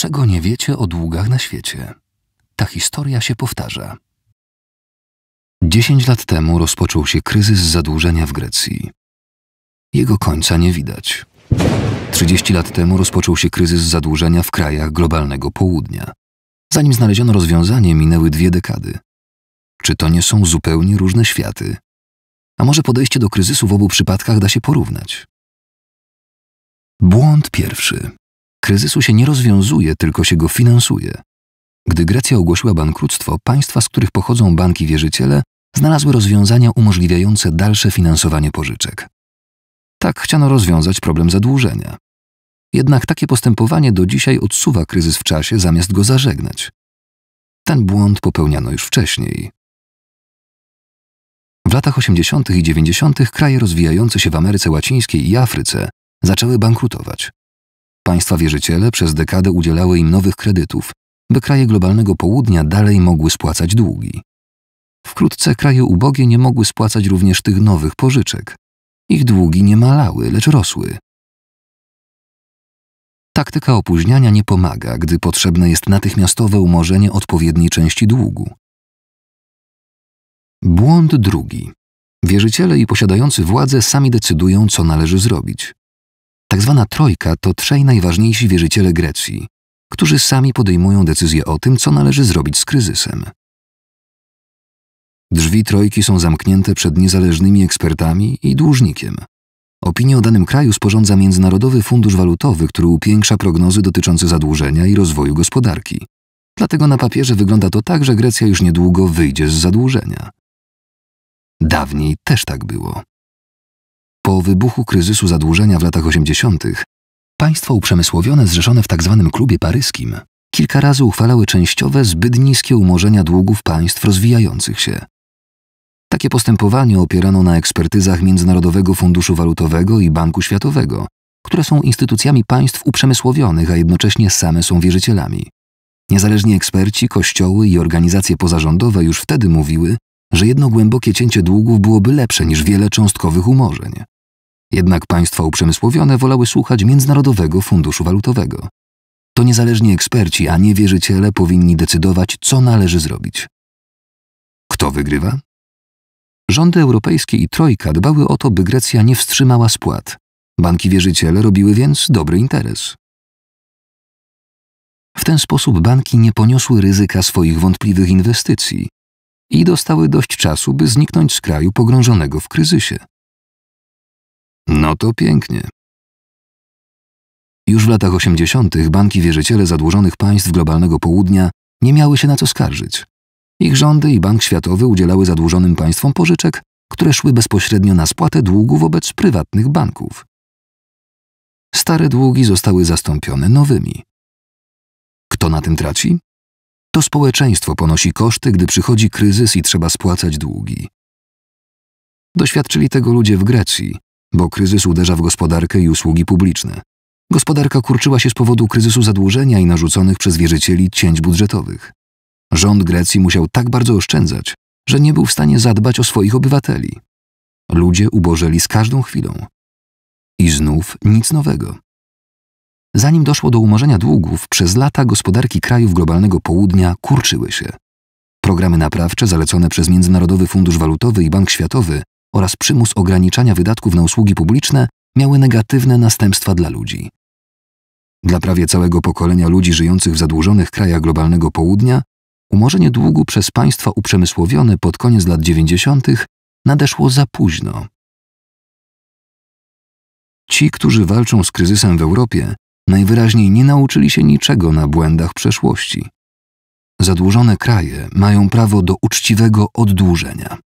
Czego nie wiecie o długach na świecie? Ta historia się powtarza. Dziesięć lat temu rozpoczął się kryzys zadłużenia w Grecji. Jego końca nie widać. 30 lat temu rozpoczął się kryzys zadłużenia w krajach globalnego południa. Zanim znaleziono rozwiązanie, minęły dwie dekady. Czy to nie są zupełnie różne światy? A może podejście do kryzysu w obu przypadkach da się porównać? Błąd pierwszy. Kryzysu się nie rozwiązuje, tylko się go finansuje. Gdy Grecja ogłosiła bankructwo, państwa, z których pochodzą banki wierzyciele, znalazły rozwiązania umożliwiające dalsze finansowanie pożyczek. Tak chciano rozwiązać problem zadłużenia. Jednak takie postępowanie do dzisiaj odsuwa kryzys w czasie zamiast go zażegnać. Ten błąd popełniano już wcześniej. W latach 80. i 90. kraje rozwijające się w Ameryce Łacińskiej i Afryce zaczęły bankrutować. Państwa wierzyciele przez dekadę udzielały im nowych kredytów, by kraje globalnego południa dalej mogły spłacać długi. Wkrótce kraje ubogie nie mogły spłacać również tych nowych pożyczek. Ich długi nie malały, lecz rosły. Taktyka opóźniania nie pomaga, gdy potrzebne jest natychmiastowe umorzenie odpowiedniej części długu. Błąd drugi. Wierzyciele i posiadający władzę sami decydują, co należy zrobić. Tak zwana trojka to trzej najważniejsi wierzyciele Grecji, którzy sami podejmują decyzję o tym, co należy zrobić z kryzysem. Drzwi trojki są zamknięte przed niezależnymi ekspertami i dłużnikiem. Opinię o danym kraju sporządza Międzynarodowy Fundusz Walutowy, który upiększa prognozy dotyczące zadłużenia i rozwoju gospodarki. Dlatego na papierze wygląda to tak, że Grecja już niedługo wyjdzie z zadłużenia. Dawniej też tak było. Po wybuchu kryzysu zadłużenia w latach 80. państwa uprzemysłowione zrzeszone w tzw. Tak klubie paryskim kilka razy uchwalały częściowe, zbyt niskie umorzenia długów państw rozwijających się. Takie postępowanie opierano na ekspertyzach Międzynarodowego Funduszu Walutowego i Banku Światowego, które są instytucjami państw uprzemysłowionych, a jednocześnie same są wierzycielami. Niezależni eksperci, kościoły i organizacje pozarządowe już wtedy mówiły, że jedno głębokie cięcie długów byłoby lepsze niż wiele cząstkowych umorzeń. Jednak państwa uprzemysłowione wolały słuchać Międzynarodowego Funduszu Walutowego. To niezależni eksperci, a nie wierzyciele powinni decydować, co należy zrobić. Kto wygrywa? Rządy europejskie i Trojka dbały o to, by Grecja nie wstrzymała spłat. Banki wierzyciele robiły więc dobry interes. W ten sposób banki nie poniosły ryzyka swoich wątpliwych inwestycji, i dostały dość czasu, by zniknąć z kraju pogrążonego w kryzysie. No to pięknie. Już w latach 80. banki wierzyciele zadłużonych państw globalnego południa nie miały się na co skarżyć. Ich rządy i Bank Światowy udzielały zadłużonym państwom pożyczek, które szły bezpośrednio na spłatę długu wobec prywatnych banków. Stare długi zostały zastąpione nowymi. Kto na tym traci? To społeczeństwo ponosi koszty, gdy przychodzi kryzys i trzeba spłacać długi. Doświadczyli tego ludzie w Grecji, bo kryzys uderza w gospodarkę i usługi publiczne. Gospodarka kurczyła się z powodu kryzysu zadłużenia i narzuconych przez wierzycieli cięć budżetowych. Rząd Grecji musiał tak bardzo oszczędzać, że nie był w stanie zadbać o swoich obywateli. Ludzie ubożeli z każdą chwilą. I znów nic nowego. Zanim doszło do umorzenia długów, przez lata gospodarki krajów globalnego południa kurczyły się. Programy naprawcze zalecone przez Międzynarodowy Fundusz Walutowy i Bank Światowy oraz przymus ograniczania wydatków na usługi publiczne miały negatywne następstwa dla ludzi. Dla prawie całego pokolenia ludzi żyjących w zadłużonych krajach globalnego południa umorzenie długu przez państwa uprzemysłowione pod koniec lat 90. nadeszło za późno. Ci, którzy walczą z kryzysem w Europie, najwyraźniej nie nauczyli się niczego na błędach przeszłości. Zadłużone kraje mają prawo do uczciwego oddłużenia.